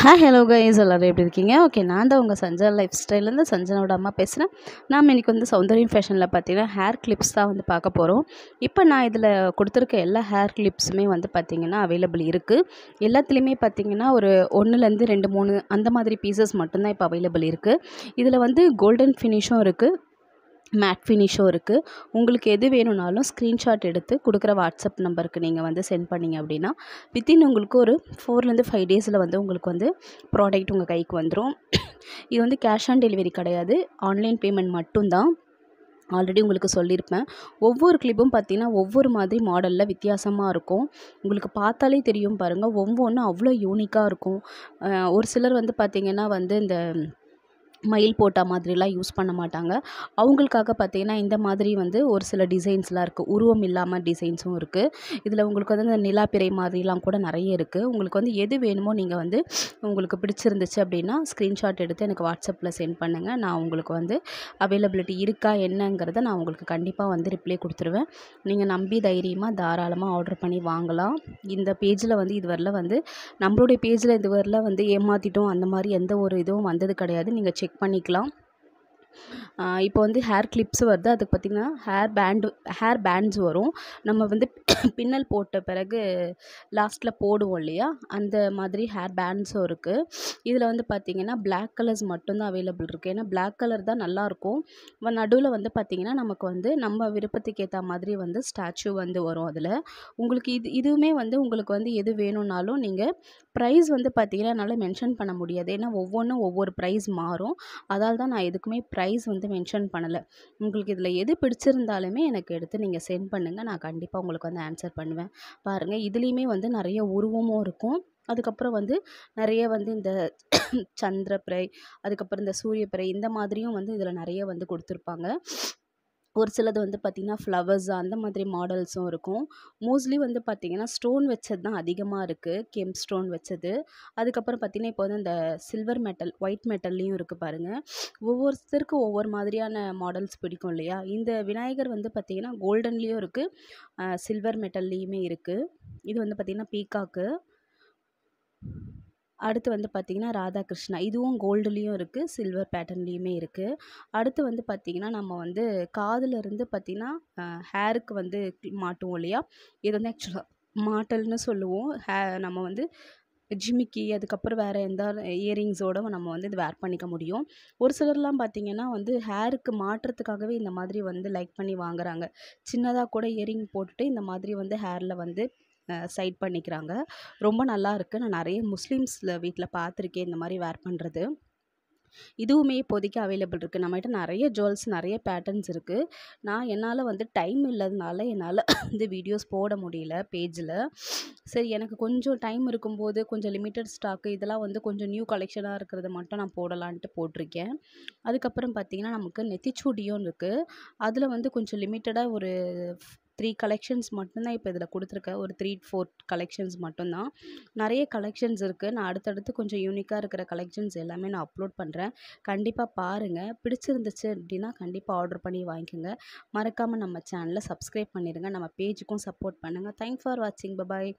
hi hello guys எல்லோரும் எப்படி இருக்கீங்க ஓகே நான் தான் உங்கள் சஞ்சன் லைஃப் ஸ்டைலேருந்து சஞ்சனோட அம்மா பேசுகிறேன் நாம் இன்றைக்கி வந்து சௌந்தரியம் ஃபேஷனில் பார்த்தீங்கன்னா ஹேர் கிளிப்ஸ் தான் வந்து பார்க்க போகிறோம் இப்போ நான் இதில் கொடுத்துருக்க எல்லா ஹேர் கிளிப்ஸுமே வந்து பார்த்திங்கன்னா அவைலபிள் இருக்குது எல்லாத்துலேயுமே பார்த்திங்கன்னா ஒரு ஒன்றுலேருந்து ரெண்டு மூணு அந்த மாதிரி பீசஸ் மட்டும்தான் இப்போ அவைலபிள் இருக்குது இதில் வந்து கோல்டன் ஃபினிஷும் இருக்குது மேட் ஃபினிஷும் இருக்குது உங்களுக்கு எது வேணும்னாலும் ஸ்க்ரீன்ஷாட் எடுத்து கொடுக்குற வாட்ஸ்அப் நம்பருக்கு நீங்கள் வந்து சென்ட் பண்ணிங்க அப்படின்னா வித்தின் உங்களுக்கு ஒரு ஃபோர்லேருந்து ஃபைவ் டேஸில் வந்து உங்களுக்கு வந்து ப்ராடக்ட் உங்கள் கைக்கு வந்துடும் இது வந்து கேஷ் ஆன் டெலிவரி கிடையாது ஆன்லைன் பேமெண்ட் மட்டும்தான் ஆல்ரெடி உங்களுக்கு சொல்லியிருப்பேன் ஒவ்வொரு கிளிப்பும் பார்த்திங்கன்னா ஒவ்வொரு மாதிரி மாடலில் வித்தியாசமாக இருக்கும் உங்களுக்கு பார்த்தாலே தெரியும் பாருங்கள் ஒவ்வொன்றும் அவ்வளோ யூனிக்காக இருக்கும் ஒரு சிலர் வந்து பார்த்திங்கன்னா வந்து இந்த மயில் போட்டா மாதிரிலாம் யூஸ் பண்ண மாட்டாங்க அவங்களுக்காக பார்த்தீங்கன்னா இந்த மாதிரி வந்து ஒரு சில டிசைன்ஸ்லாம் இருக்குது உருவம் இல்லாமல் டிசைன்ஸும் இருக்குது இதில் உங்களுக்கு வந்து இந்த நிலாப்பிரை மாதிரிலாம் கூட நிறைய இருக்குது உங்களுக்கு வந்து எது வேணுமோ நீங்கள் வந்து உங்களுக்கு பிடிச்சிருந்துச்சு அப்படின்னா ஸ்க்ரீன்ஷாட் எடுத்து எனக்கு வாட்ஸ்அப்பில் சென்ட் பண்ணுங்கள் நான் உங்களுக்கு வந்து அவைலபிலிட்டி இருக்கா என்னங்கிறத நான் உங்களுக்கு கண்டிப்பாக வந்து ரிப்ளை கொடுத்துருவேன் நீங்கள் நம்பி தைரியமாக தாராளமாக ஆர்டர் பண்ணி வாங்கலாம் இந்த பேஜில் வந்து இதுவரில் வந்து நம்மளுடைய பேஜில் இதுவரில் வந்து ஏமாற்றிட்டோம் அந்த மாதிரி எந்த ஒரு இதுவும் வந்தது கிடையாது நீங்கள் செக் செக் பண்ணிக்கலாம் இப்போ வந்து ஹேர் கிளிப்ஸ் வருது அதுக்கு பார்த்திங்கன்னா ஹேர் பேண்டு ஹேர் பேண்ட்ஸ் வரும் நம்ம வந்து பின்னல் போட்ட பிறகு லாஸ்ட்டில் போடுவோம் இல்லையா அந்த மாதிரி ஹேர் பேண்ட்ஸும் இருக்குது இதில் வந்து பார்த்திங்கன்னா பிளாக் கலர்ஸ் மட்டும்தான் அவைலபிள் இருக்குது ஏன்னா பிளாக் கலர் தான் நல்லாயிருக்கும் நடுவில் வந்து பார்த்திங்கன்னா நமக்கு வந்து நம்ம விருப்பத்துக்கு ஏற்ற மாதிரி வந்து ஸ்டாச்சு வந்து வரும் அதில் உங்களுக்கு இது இதுவுமே வந்து உங்களுக்கு வந்து எது வேணும்னாலும் நீங்கள் ப்ரைஸ் வந்து பார்த்திங்கன்னா என்னால் மென்ஷன் பண்ண முடியாது ஏன்னா ஒவ்வொன்றும் ஒவ்வொரு ப்ரைஸ் மாறும் அதால் தான் நான் எதுக்குமே ப்ரைஸ் வந்து மென்ஷன் பண்ணலை உங்களுக்கு இதில் எது பிடிச்சிருந்தாலுமே எனக்கு எடுத்து நீங்கள் சென்ட் பண்ணுங்கள் நான் கண்டிப்பாக உங்களுக்கு வந்து ஆன்சர் பண்ணுவேன் பாருங்கள் இதுலேயுமே வந்து நிறைய உருவமும் இருக்கும் அதுக்கப்புறம் வந்து நிறைய வந்து இந்த சந்திரப்பிரை அதுக்கப்புறம் இந்த சூரியப்பிரை இந்த மாதிரியும் வந்து இதில் நிறைய வந்து கொடுத்துருப்பாங்க ஒரு சிலது வந்து பார்த்திங்கன்னா ஃப்ளவர்ஸ் அந்த மாதிரி மாடல்ஸும் இருக்கும் மோஸ்ட்லி வந்து பார்த்திங்கன்னா ஸ்டோன் வச்சது தான் அதிகமாக இருக்குது கெம் ஸ்டோன் வச்சது அதுக்கப்புறம் பார்த்திங்கன்னா இப்போ வந்து இந்த சில்வர் மெட்டல் ஒயிட் மெட்டல்லையும் இருக்குது பாருங்கள் ஒவ்வொருத்தருக்கும் ஒவ்வொரு மாதிரியான மாடல்ஸ் பிடிக்கும் இல்லையா இந்த விநாயகர் வந்து பார்த்திங்கன்னா கோல்டன்லேயும் இருக்குது சில்வர் மெட்டல்லேயுமே இருக்குது இது வந்து பார்த்திங்கன்னா பீக்காக்கு அடுத்து வந்து பார்த்திங்கன்னா ராதாகிருஷ்ணா இதுவும் கோல்டுலேயும் இருக்குது சில்வர் பேட்டர்ன்லேயுமே இருக்குது அடுத்து வந்து பார்த்திங்கன்னா நம்ம வந்து காதில் இருந்து பார்த்திங்கன்னா ஹேருக்கு வந்து மாட்டுவோம் இல்லையா இது வந்து ஆக்சுவலாக மாட்டல்னு சொல்லுவோம் ஹே நம்ம வந்து ஜிமிக்கி அதுக்கப்புறம் வேறு எந்த இயரிங்ஸோடு நம்ம வந்து இது வேர் பண்ணிக்க முடியும் ஒரு சிலர்லாம் பார்த்திங்கன்னா வந்து ஹேருக்கு மாட்டுறதுக்காகவே இந்த மாதிரி வந்து லைக் பண்ணி வாங்குறாங்க சின்னதாக கூட இயரிங் போட்டுட்டு இந்த மாதிரி வந்து ஹேரில் வந்து சைட் பண்ணிக்கிறாங்க ரொம்ப நல்லா இருக்குது நான் நிறைய முஸ்லீம்ஸில் வீட்டில் பார்த்துருக்கேன் இந்த மாதிரி வேர் பண்ணுறது இதுவுமே இப்போதைக்கு அவைலபிள் இருக்குது நம்மகிட்ட நிறைய ஜுவல்ஸ் நிறைய பேட்டர்ன்ஸ் இருக்குது நான் என்னால் வந்து டைம் இல்லாதனால என்னால் வந்து வீடியோஸ் போட முடியல பேஜில் சரி எனக்கு கொஞ்சம் டைம் இருக்கும்போது கொஞ்சம் லிமிட்டட் ஸ்டாக்கு இதெல்லாம் வந்து கொஞ்சம் நியூ கலெக்ஷனாக இருக்கிறத மட்டும் நான் போடலான்ட்டு போட்டிருக்கேன் அதுக்கப்புறம் பார்த்திங்கன்னா நமக்கு நெத்திச்சூடியும் இருக்குது அதில் வந்து கொஞ்சம் லிமிட்டடாக ஒரு த்ரீ கலெக்ஷன்ஸ் மட்டும்தான் இப்போ இதில் கொடுத்துருக்கேன் ஒரு த்ரீ ஃபோர் கலெக்ஷன்ஸ் மட்டும்தான் நிறைய கலெக்ஷன்ஸ் இருக்குது நான் அடுத்தடுத்து கொஞ்சம் யூனிக்காக இருக்கிற கலெக்ஷன்ஸ் எல்லாமே நான் அப்லோட் பண்ணுறேன் கண்டிப்பாக பாருங்கள் பிடிச்சிருந்துச்சு அப்படின்னா கண்டிப்பாக ஆர்டர் பண்ணி வாங்கிக்கோங்க மறக்காமல் நம்ம சேனலை சப்ஸ்கிரைப் பண்ணிடுங்க நம்ம பேஜுக்கும் சப்போர்ட் பண்ணுங்கள் தேங்க்ஸ் ஃபார் வாட்சிங் பபாய்